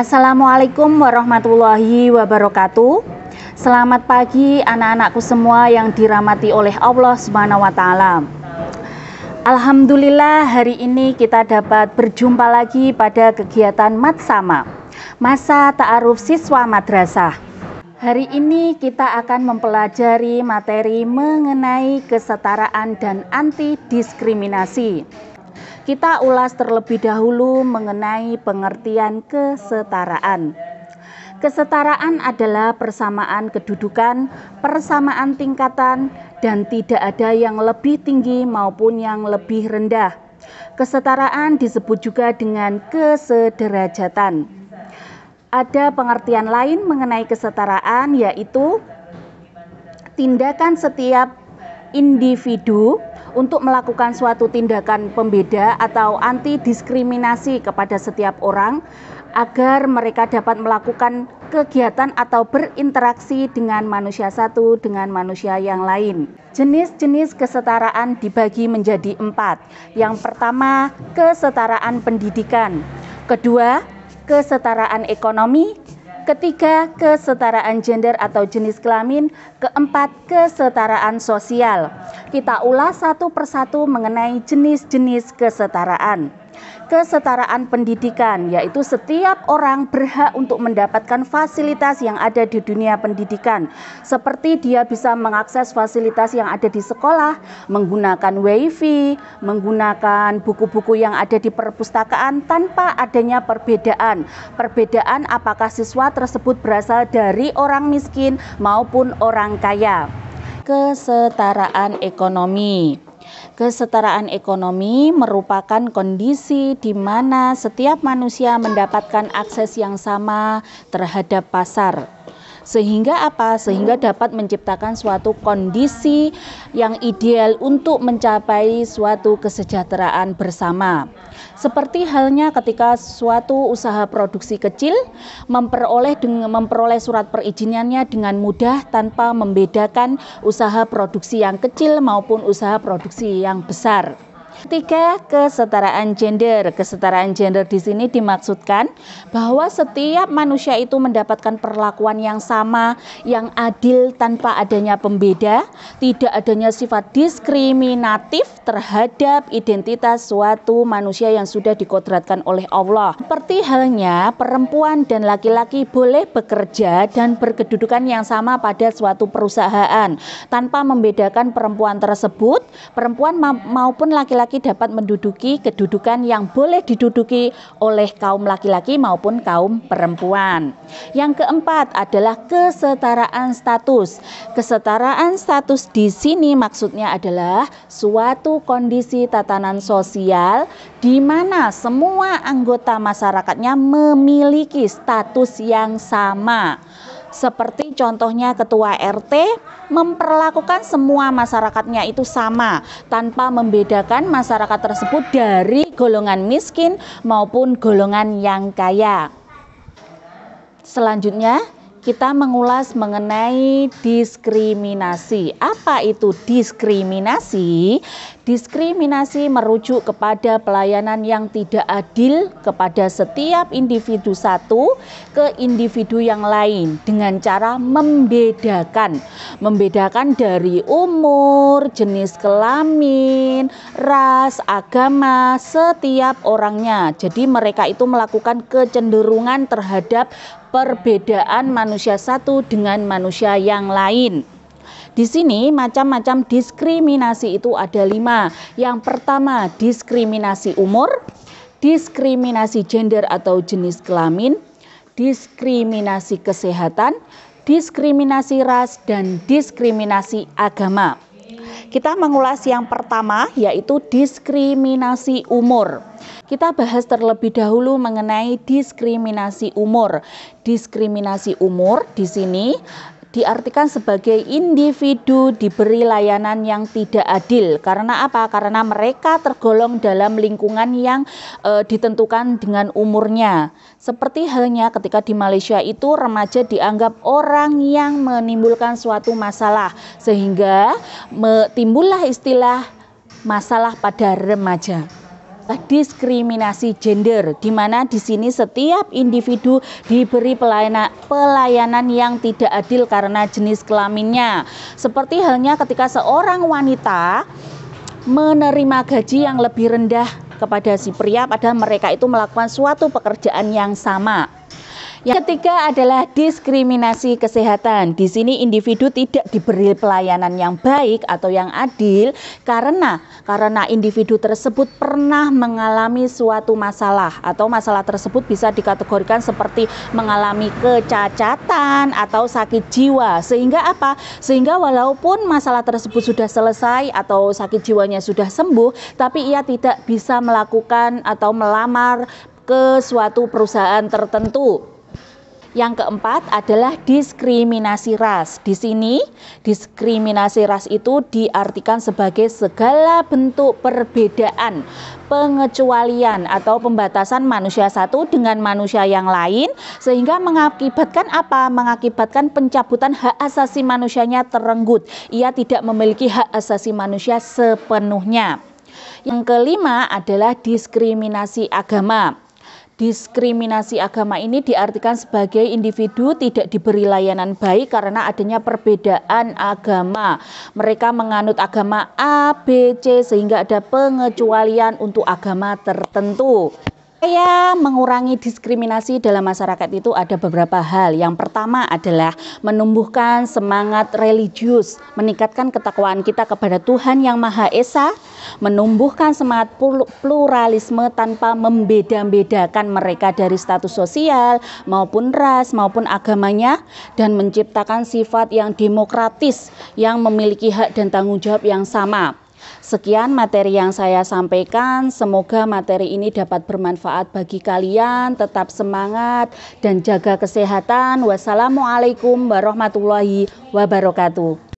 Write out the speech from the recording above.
Assalamualaikum warahmatullahi wabarakatuh. Selamat pagi anak-anakku semua yang dirahmati oleh Allah Subhanahu wa taala. Alhamdulillah hari ini kita dapat berjumpa lagi pada kegiatan Matsama, Masa Ta'aruf Siswa Madrasah. Hari ini kita akan mempelajari materi mengenai kesetaraan dan anti diskriminasi. Kita ulas terlebih dahulu mengenai pengertian kesetaraan. Kesetaraan adalah persamaan kedudukan, persamaan tingkatan, dan tidak ada yang lebih tinggi maupun yang lebih rendah. Kesetaraan disebut juga dengan kesederajatan. Ada pengertian lain mengenai kesetaraan, yaitu tindakan setiap individu untuk melakukan suatu tindakan pembeda atau anti diskriminasi kepada setiap orang agar mereka dapat melakukan kegiatan atau berinteraksi dengan manusia satu dengan manusia yang lain. Jenis-jenis kesetaraan dibagi menjadi empat. Yang pertama, kesetaraan pendidikan. Kedua, kesetaraan ekonomi ketiga kesetaraan gender atau jenis kelamin, keempat kesetaraan sosial. Kita ulas satu persatu mengenai jenis-jenis kesetaraan kesetaraan pendidikan, yaitu setiap orang berhak untuk mendapatkan fasilitas yang ada di dunia pendidikan, seperti dia bisa mengakses fasilitas yang ada di sekolah, menggunakan WiFi, menggunakan buku-buku yang ada di perpustakaan tanpa adanya perbedaan. Perbedaan apakah siswa tersebut berasal dari orang miskin maupun orang kaya. Kesetaraan ekonomi Kesetaraan ekonomi merupakan kondisi di mana setiap manusia mendapatkan akses yang sama terhadap pasar sehingga apa? Sehingga dapat menciptakan suatu kondisi yang ideal untuk mencapai suatu kesejahteraan bersama. Seperti halnya ketika suatu usaha produksi kecil memperoleh dengan, memperoleh surat perizinannya dengan mudah tanpa membedakan usaha produksi yang kecil maupun usaha produksi yang besar. Ketiga, kesetaraan gender. Kesetaraan gender di sini dimaksudkan bahwa setiap manusia itu mendapatkan perlakuan yang sama, yang adil tanpa adanya pembeda, tidak adanya sifat diskriminatif terhadap identitas suatu manusia yang sudah dikodratkan oleh Allah. Seperti halnya perempuan dan laki-laki boleh bekerja dan berkedudukan yang sama pada suatu perusahaan tanpa membedakan perempuan tersebut, perempuan ma maupun laki-laki laki-laki dapat menduduki kedudukan yang boleh diduduki oleh kaum laki-laki maupun kaum perempuan. Yang keempat adalah kesetaraan status. Kesetaraan status di sini maksudnya adalah suatu kondisi tatanan sosial di mana semua anggota masyarakatnya memiliki status yang sama seperti contohnya ketua RT memperlakukan semua masyarakatnya itu sama tanpa membedakan masyarakat tersebut dari golongan miskin maupun golongan yang kaya. Selanjutnya, kita mengulas mengenai diskriminasi. Apa itu diskriminasi? Diskriminasi merujuk kepada pelayanan yang tidak adil kepada setiap individu satu ke individu yang lain dengan cara membedakan. Membedakan dari umur, jenis kelamin, ras, agama setiap orangnya. Jadi mereka itu melakukan kecenderungan terhadap perbedaan manusia satu dengan manusia yang lain. Di sini macam-macam diskriminasi itu ada lima. Yang pertama diskriminasi umur, diskriminasi gender atau jenis kelamin, diskriminasi kesehatan, diskriminasi ras, dan diskriminasi agama. Kita mengulas yang pertama yaitu diskriminasi umur. Kita bahas terlebih dahulu mengenai diskriminasi umur. Diskriminasi umur di sini diartikan sebagai individu diberi layanan yang tidak adil. Karena apa? Karena mereka tergolong dalam lingkungan yang e, ditentukan dengan umurnya. Seperti halnya ketika di Malaysia itu remaja dianggap orang yang menimbulkan suatu masalah sehingga timbullah istilah masalah pada remaja adalah diskriminasi gender di mana di sini setiap individu diberi pelayanan pelayanan yang tidak adil karena jenis kelaminnya. Seperti halnya ketika seorang wanita menerima gaji yang lebih rendah kepada si pria padahal mereka itu melakukan suatu pekerjaan yang sama. Yang ketiga adalah diskriminasi kesehatan. Di sini individu tidak diberi pelayanan yang baik atau yang adil karena karena individu tersebut pernah mengalami suatu masalah atau masalah tersebut bisa dikategorikan seperti mengalami kecacatan atau sakit jiwa. Sehingga apa? Sehingga walaupun masalah tersebut sudah selesai atau sakit jiwanya sudah sembuh, tapi ia tidak bisa melakukan atau melamar ke suatu perusahaan tertentu yang keempat adalah diskriminasi ras. Di sini, diskriminasi ras itu diartikan sebagai segala bentuk perbedaan, pengecualian atau pembatasan manusia satu dengan manusia yang lain sehingga mengakibatkan apa? Mengakibatkan pencabutan hak asasi manusianya terenggut. Ia tidak memiliki hak asasi manusia sepenuhnya. Yang kelima adalah diskriminasi agama diskriminasi agama ini diartikan sebagai individu tidak diberi layanan baik karena adanya perbedaan agama. Mereka menganut agama A, B, C sehingga ada pengecualian untuk agama tertentu. Saya mengurangi diskriminasi dalam masyarakat itu ada beberapa hal. Yang pertama adalah menumbuhkan semangat religius, meningkatkan ketakwaan kita kepada Tuhan Yang Maha Esa, menumbuhkan semangat pluralisme tanpa membeda-bedakan mereka dari status sosial maupun ras maupun agamanya dan menciptakan sifat yang demokratis yang memiliki hak dan tanggung jawab yang sama Sekian materi yang saya sampaikan. Semoga materi ini dapat bermanfaat bagi kalian. Tetap semangat dan jaga kesehatan. Wassalamualaikum warahmatullahi wabarakatuh.